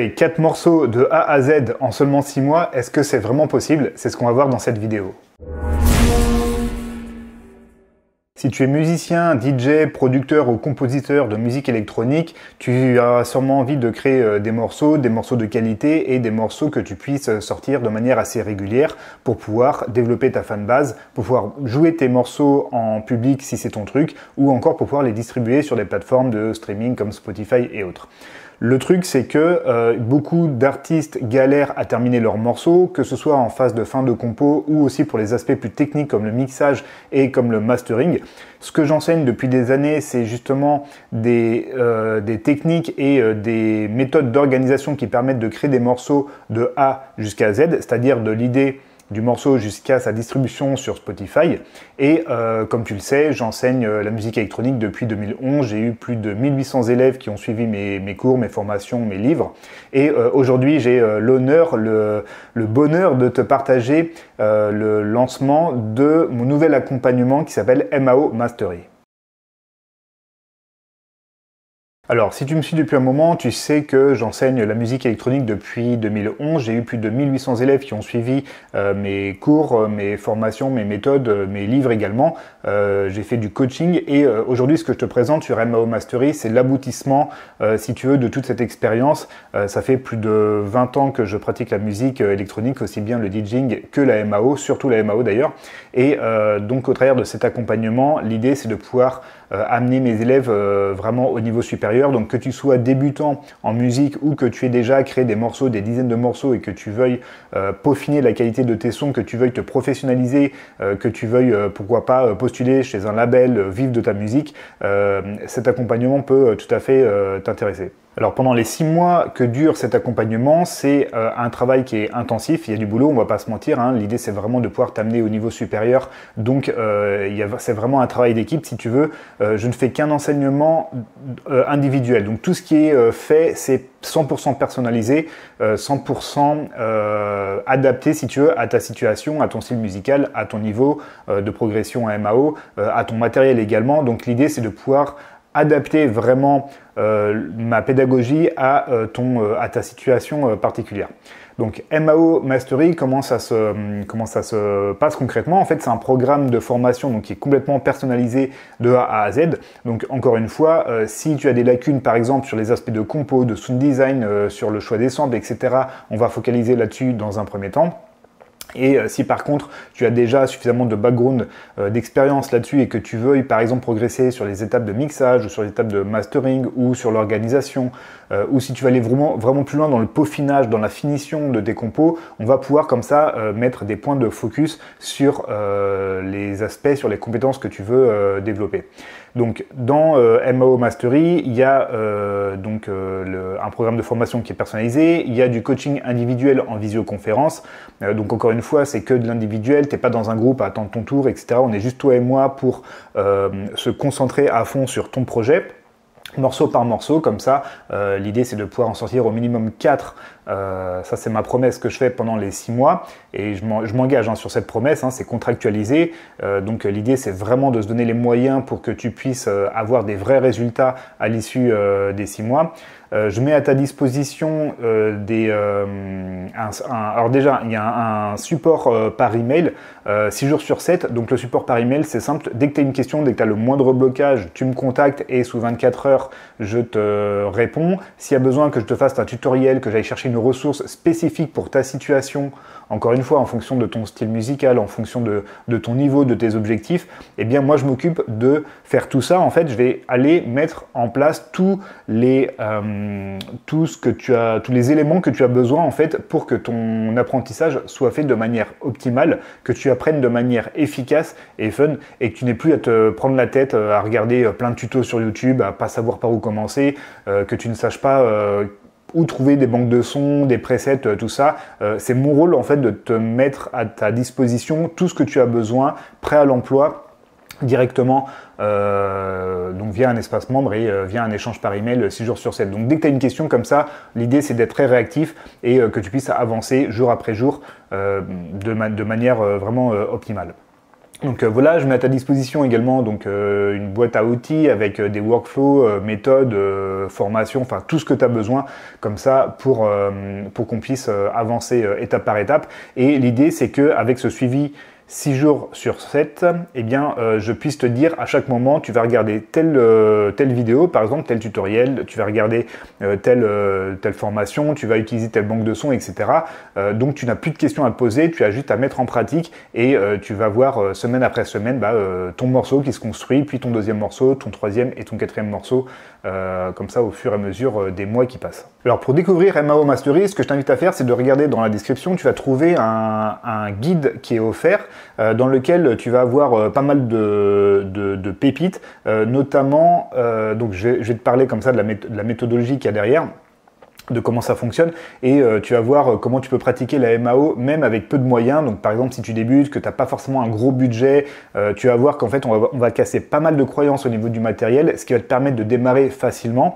4 morceaux de A à Z en seulement 6 mois, est-ce que c'est vraiment possible C'est ce qu'on va voir dans cette vidéo. Si tu es musicien, DJ, producteur ou compositeur de musique électronique, tu as sûrement envie de créer euh, des morceaux, des morceaux de qualité et des morceaux que tu puisses euh, sortir de manière assez régulière pour pouvoir développer ta fanbase, pour pouvoir jouer tes morceaux en public si c'est ton truc, ou encore pour pouvoir les distribuer sur des plateformes de streaming comme Spotify et autres. Le truc, c'est que euh, beaucoup d'artistes galèrent à terminer leurs morceaux, que ce soit en phase de fin de compo ou aussi pour les aspects plus techniques comme le mixage et comme le mastering. Ce que j'enseigne depuis des années, c'est justement des, euh, techniques et euh, des méthodes d'organisation qui permettent de créer des morceaux de A jusqu'à Z, c'est-à-dire de l'idée du morceau jusqu'à sa distribution sur Spotify. Et euh, comme tu le sais, j'enseigne euh, la musique électronique depuis 2011. J'ai eu plus de 1800 élèves qui ont suivi mes, cours, mes formations, mes livres. Et euh, aujourd'hui, j'ai l'honneur, le, le, bonheur de te partager le lancement de mon nouvel accompagnement qui s'appelle MAO Mastery. Alors, si tu me suis depuis un moment, tu sais que j'enseigne la musique électronique depuis 2011. J'ai eu plus de 1800 élèves qui ont suivi euh, mes cours, euh, mes formations, mes méthodes, euh, mes livres également. j'ai fait du coaching et aujourd'hui, ce que je te présente sur MAO Mastery, c'est l'aboutissement, si tu veux, de toute cette expérience. ça fait plus de 20 ans que je pratique la musique électronique, aussi bien le DJing que la MAO, surtout la MAO d'ailleurs. Et donc, au travers de cet accompagnement, l'idée, c'est de pouvoir amener mes élèves vraiment au niveau supérieur D'ailleurs, Donc que tu sois débutant en musique ou que tu aies déjà créé des morceaux, des dizaines de morceaux et que tu veuilles euh, peaufiner la qualité de tes sons, que tu veuilles te professionnaliser, euh, que tu veuilles euh, pourquoi pas postuler chez un label, vivre de ta musique, cet accompagnement peut tout à fait t'intéresser. Alors pendant les six mois que dure cet accompagnement, c'est euh, un travail qui est intensif, il y a du boulot, on ne va pas se mentir, hein. l'idée c'est vraiment de pouvoir t'amener au niveau supérieur, donc euh, c'est vraiment un travail d'équipe si tu veux, euh, je ne fais qu'un enseignement individuel, donc tout ce qui est fait c'est 100% personnalisé, 100% adapté si tu veux à ta situation, à ton style musical, à ton niveau de progression à MAO, à ton matériel également. Donc l'idée c'est de pouvoir adapter vraiment euh, ma pédagogie à, euh, euh, ta situation particulière. Donc MAO Mastery, comment ça se, hum, comment ça se passe concrètement En fait, c'est un programme de formation donc, qui est complètement personnalisé de A à Z. Donc encore une fois, si tu as des lacunes par exemple sur les aspects de compo, de sound design, sur le choix des samples, etc., on va focaliser là-dessus dans un premier temps. Et euh, si par contre tu as déjà suffisamment de background, euh, d'expérience là-dessus et que tu veux par exemple progresser sur les étapes de mixage ou sur les étapes de mastering ou sur l'organisation, euh, ou si tu veux aller vraiment, vraiment plus loin dans le peaufinage, dans la finition de tes compos, on va pouvoir comme ça mettre des points de focus sur les aspects, sur les compétences que tu veux développer. Donc dans euh, MO MAO Mastery, il y a euh, donc euh, un programme de formation qui est personnalisé, il y a du coaching individuel en visioconférence. donc encore une fois, c'est que de l'individuel, t'es pas dans un groupe à attendre ton tour, etc. On est juste toi et moi pour se concentrer à fond sur ton projet morceau par morceau, comme ça, euh, l'idée c'est de pouvoir en sortir au minimum 4. Euh, ça c'est ma promesse que je fais pendant les 6 mois, et je m'engage hein, sur cette promesse, hein, c'est contractualisé, euh, donc l'idée c'est vraiment de se donner les moyens pour que tu puisses avoir des vrais résultats à l'issue des 6 mois. Euh, je mets à ta disposition euh, des. Euh, alors, déjà, il y a un, support par email, 6 jours sur 7. Donc, le support par email, c'est simple. Dès que tu as une question, dès que tu as le moindre blocage, tu me contactes et sous 24 heures, je te réponds. S'il y a besoin que je te fasse un tutoriel, que j'aille chercher une ressource spécifique pour ta situation, encore une fois, en fonction de ton style musical, en fonction de, ton niveau, de tes objectifs, eh bien, moi, je m'occupe de faire tout ça. En fait, je vais aller mettre en place tous les. Euh, tout ce que tu as, tous les éléments que tu as besoin en fait pour que ton apprentissage soit fait de manière optimale, que tu apprennes de manière efficace et fun et que tu n'aies plus à te prendre la tête euh, à regarder euh, plein de tutos sur YouTube, à pas savoir par où commencer, que tu ne saches pas où trouver des banques de sons, des presets, tout ça. c'est mon rôle en fait de te mettre à ta disposition tout ce que tu as besoin, prêt à l'emploi directement euh, donc via un espace membre et euh, via un échange par email 6 euh, jours sur 7. Donc dès que tu as une question comme ça, l'idée c'est d'être très réactif et que tu puisses avancer jour après jour de, manière vraiment optimale. Donc voilà, je mets à ta disposition également donc, une boîte à outils avec des workflows, méthodes, formations, enfin tout ce que tu as besoin comme ça pour, pour qu'on puisse avancer étape par étape. Et l'idée c'est qu'avec ce suivi 6 jours sur 7, eh bien, euh, je puisse te dire à chaque moment, tu vas regarder telle, euh, telle vidéo, par exemple, tel tutoriel, tu vas regarder euh, telle, telle formation, tu vas utiliser telle banque de sons, etc. donc, tu n'as plus de questions à poser, tu as juste à mettre en pratique et tu vas voir semaine après semaine bah, ton morceau qui se construit, puis ton deuxième morceau, ton troisième et ton quatrième morceau, comme ça au fur et à mesure des mois qui passent. Alors, pour découvrir MAO Mastery, ce que je t'invite à faire, c'est de regarder dans la description, tu vas trouver un guide qui est offert euh, dans lequel tu vas avoir euh, pas mal de, pépites, euh, notamment, donc je vais, te parler comme ça de la, méthodologie qu'il y a derrière de comment ça fonctionne et tu vas voir comment tu peux pratiquer la MAO même avec peu de moyens. Donc par exemple si tu débutes, que tu n'as pas forcément un gros budget, tu vas voir qu'en fait on va casser pas mal de croyances au niveau du matériel, ce qui va te permettre de démarrer facilement.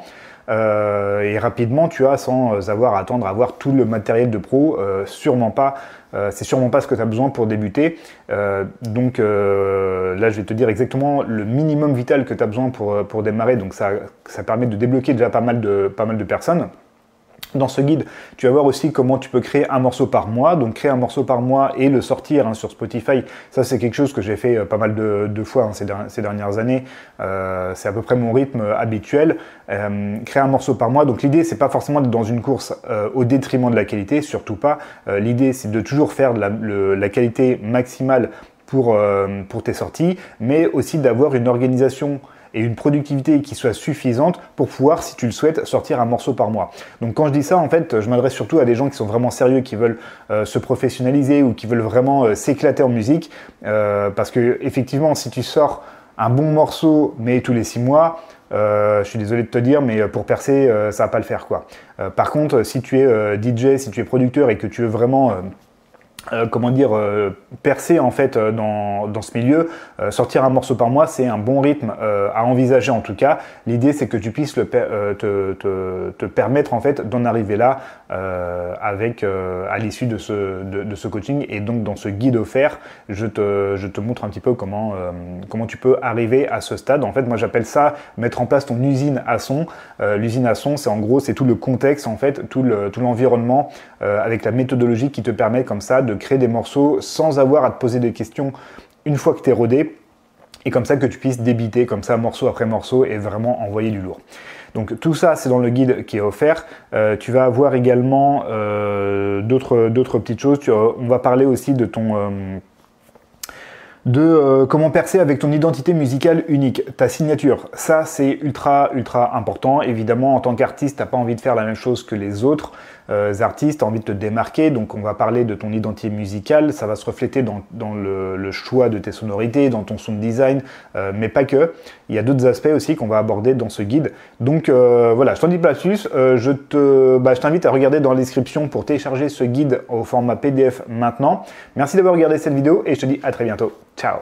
Euh, et rapidement, tu as, sans euh, avoir à attendre à avoir tout le matériel de pro, euh, sûrement pas. c'est sûrement pas ce que tu as besoin pour débuter. donc là, je vais te dire exactement le minimum vital que tu as besoin pour, démarrer. Donc ça, permet de débloquer déjà pas mal de personnes. Dans ce guide, tu vas voir aussi comment tu peux créer un morceau par mois. Donc créer un morceau par mois et le sortir hein, sur Spotify, ça c'est quelque chose que j'ai fait euh, pas mal de, fois hein, ces, dernières années. Euh, c'est à peu près mon rythme euh, habituel. créer un morceau par mois. Donc l'idée, c'est pas forcément d'être dans une course au détriment de la qualité, surtout pas. l'idée, c'est de toujours faire la, qualité maximale pour, pour tes sorties, mais aussi d'avoir une organisation et une productivité qui soit suffisante pour pouvoir, si tu le souhaites, sortir un morceau par mois. Donc quand je dis ça, en fait, je m'adresse surtout à des gens qui sont vraiment sérieux, qui veulent euh, se professionnaliser ou qui veulent vraiment euh, s'éclater en musique, euh, parce que effectivement, si tu sors un bon morceau, mais tous les six mois, je suis désolé de te dire, mais pour percer, ça ça va pas le faire quoi. par contre, si tu es DJ, si tu es producteur et que tu veux vraiment euh, comment dire, euh, percer en fait euh, dans, ce milieu, sortir un morceau par mois, c'est un bon rythme à envisager en tout cas. L'idée c'est que tu puisses te, permettre en fait d'en arriver là avec, à l'issue de ce, de, ce coaching. Et donc dans ce guide offert, je te, je te montre un petit peu comment, comment tu peux arriver à ce stade. En fait, moi j'appelle ça mettre en place ton usine à son. L'usine à son, c'est en gros, c'est tout le contexte en fait, tout l'environnement le, tout avec la méthodologie qui te permet comme ça de créer des morceaux sans avoir à te poser des questions une fois que tu es rodé et comme ça que tu puisses débiter comme ça morceau après morceau et vraiment envoyer du lourd. Donc tout ça c'est dans le guide qui est offert. Euh, tu vas avoir également euh, d'autres petites choses. Euh, on va parler aussi de ton... de comment percer avec ton identité musicale unique, ta signature. Ça, c'est ultra, ultra important. Évidemment, en tant qu'artiste, tu n'as pas envie de faire la même chose que les autres. Euh, artistes, tu as envie de te démarquer, donc on va parler de ton identité musicale, ça va se refléter dans, le, choix de tes sonorités, dans ton sound design, euh, mais pas que. Il y a d'autres aspects aussi qu'on va aborder dans ce guide. Donc euh, voilà, je t'en dis pas plus, je te, bah, je t'invite à regarder dans la description pour télécharger ce guide au format PDF maintenant. Merci d'avoir regardé cette vidéo et je te dis à très bientôt. Ciao